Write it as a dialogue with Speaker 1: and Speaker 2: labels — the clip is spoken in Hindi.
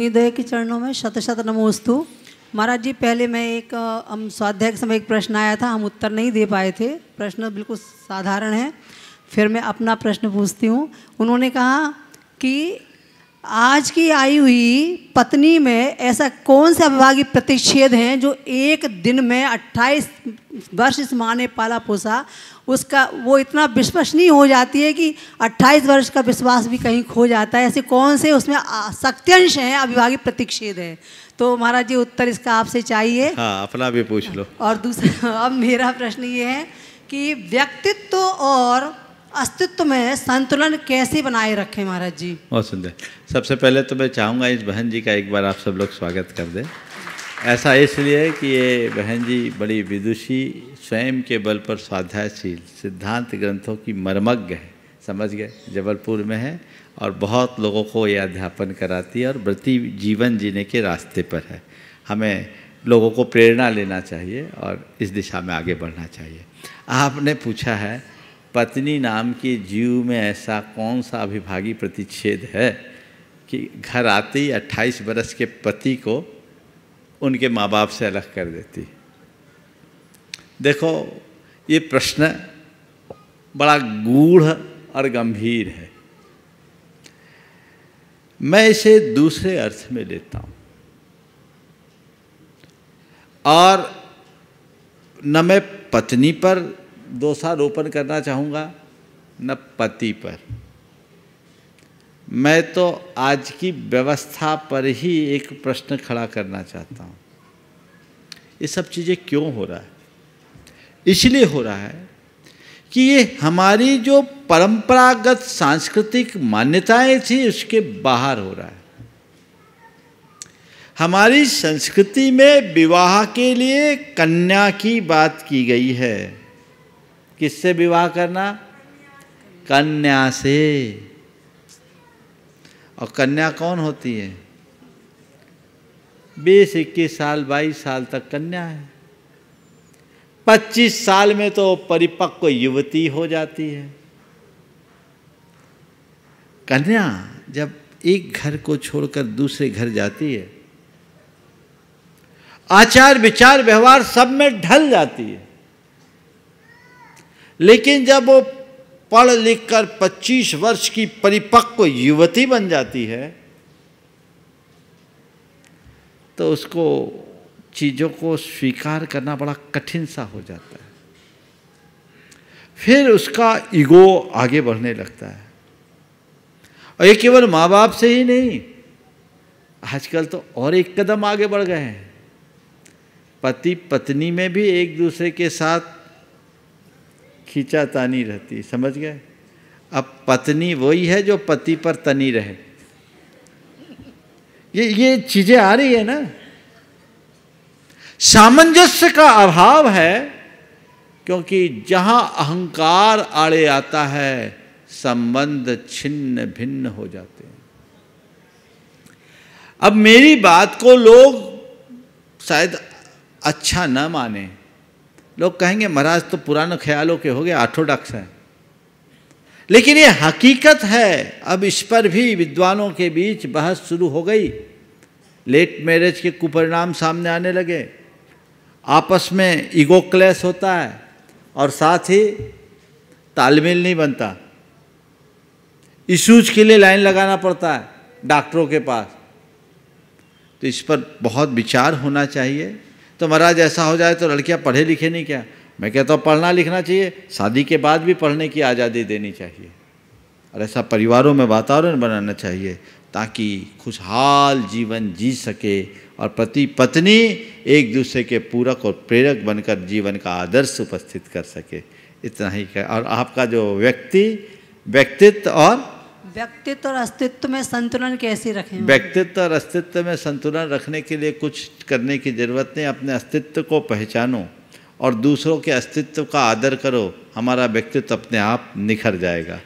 Speaker 1: हृदय के चरणों में शत शत नमोस्तु महाराज जी पहले मैं एक हम स्वाध्याय समय एक प्रश्न आया था हम उत्तर नहीं दे पाए थे प्रश्न बिल्कुल साधारण है फिर मैं अपना प्रश्न पूछती हूँ उन्होंने कहा कि आज की आई हुई पत्नी में ऐसा कौन सा विभागी प्रतिच्छेद हैं जो एक दिन में 28 वर्ष इस माँ ने पाला पोसा उसका वो इतना विश्वसनीय हो जाती है कि 28 वर्ष का विश्वास भी कहीं खो जाता है ऐसे कौन से उसमें सत्यंश हैं अविभागी प्रतिच्छेद है तो महाराज जी उत्तर इसका आपसे चाहिए
Speaker 2: हाँ अपना भी पूछ लो
Speaker 1: और दूसरा अब मेरा प्रश्न ये है कि व्यक्तित्व और अस्तित्व में संतुलन कैसे बनाए रखें महाराज जी
Speaker 2: बहुत सुंदर सबसे पहले तो मैं चाहूँगा इस बहन जी का एक बार आप सब लोग स्वागत कर दें ऐसा इसलिए कि ये बहन जी बड़ी विदुषी स्वयं के बल पर स्वाध्यायशील सिद्धांत ग्रंथों की मर्मज्ञ है समझ गए जबलपुर में है और बहुत लोगों को ये अध्यापन कराती है और वृत्ति जीवन जीने के रास्ते पर है हमें लोगों को प्रेरणा लेना चाहिए और इस दिशा में आगे बढ़ना चाहिए आपने पूछा है पत्नी नाम के जीव में ऐसा कौन सा अभिभागी प्रतिच्छेद है कि घर आते ही अट्ठाईस बरस के पति को उनके माँ बाप से अलग कर देती देखो ये प्रश्न बड़ा गूढ़ और गंभीर है मैं इसे दूसरे अर्थ में लेता हूँ और न मैं पत्नी पर दोषारोपण करना चाहूँगा न पति पर मैं तो आज की व्यवस्था पर ही एक प्रश्न खड़ा करना चाहता हूँ ये सब चीज़ें क्यों हो रहा है इसलिए हो रहा है कि ये हमारी जो परंपरागत सांस्कृतिक मान्यताएं थी उसके बाहर हो रहा है हमारी संस्कृति में विवाह के लिए कन्या की बात की गई है किससे विवाह करना कन्या से और कन्या कौन होती है बीस इक्कीस साल बाईस साल तक कन्या है पच्चीस साल में तो परिपक्व युवती हो जाती है कन्या जब एक घर को छोड़कर दूसरे घर जाती है आचार विचार व्यवहार सब में ढल जाती है लेकिन जब वो पढ़ लिख कर पच्चीस वर्ष की परिपक्व युवती बन जाती है तो उसको चीज़ों को स्वीकार करना बड़ा कठिन सा हो जाता है फिर उसका ईगो आगे बढ़ने लगता है और ये केवल माँ बाप से ही नहीं आजकल तो और एक कदम आगे बढ़ गए हैं पति पत्नी में भी एक दूसरे के साथ खींचा तानी रहती समझ गए अब पत्नी वही है जो पति पर तनी रहे ये ये चीजें आ रही है ना सामंजस्य का अभाव है क्योंकि जहां अहंकार आड़े आता है संबंध छिन्न भिन्न हो जाते हैं अब मेरी बात को लोग शायद अच्छा न माने लोग कहेंगे महाराज तो पुराने ख्यालों के हो गए डक्स हैं लेकिन ये हकीकत है अब इस पर भी विद्वानों के बीच बहस शुरू हो गई लेट मैरिज के कुपरिणाम सामने आने लगे आपस में ईगो क्लैश होता है और साथ ही तालमेल नहीं बनता इशूज के लिए लाइन लगाना पड़ता है डॉक्टरों के पास तो इस पर बहुत विचार होना चाहिए तो महाराज ऐसा हो जाए तो लड़कियाँ पढ़े लिखे नहीं क्या मैं कहता हूँ पढ़ना लिखना चाहिए शादी के बाद भी पढ़ने की आज़ादी देनी चाहिए और ऐसा परिवारों में वातावरण बनाना चाहिए ताकि खुशहाल जीवन जी सके और पति पत्नी एक दूसरे के पूरक और प्रेरक बनकर जीवन का आदर्श उपस्थित कर सके इतना ही कर और आपका जो व्यक्ति व्यक्तित्व और
Speaker 1: व्यक्तित्व और अस्तित्व में संतुलन कैसे रखें
Speaker 2: व्यक्तित्व और अस्तित्व में संतुलन रखने के लिए कुछ करने की ज़रूरत नहीं अपने अस्तित्व को पहचानो और दूसरों के अस्तित्व का आदर करो हमारा व्यक्तित्व अपने आप निखर जाएगा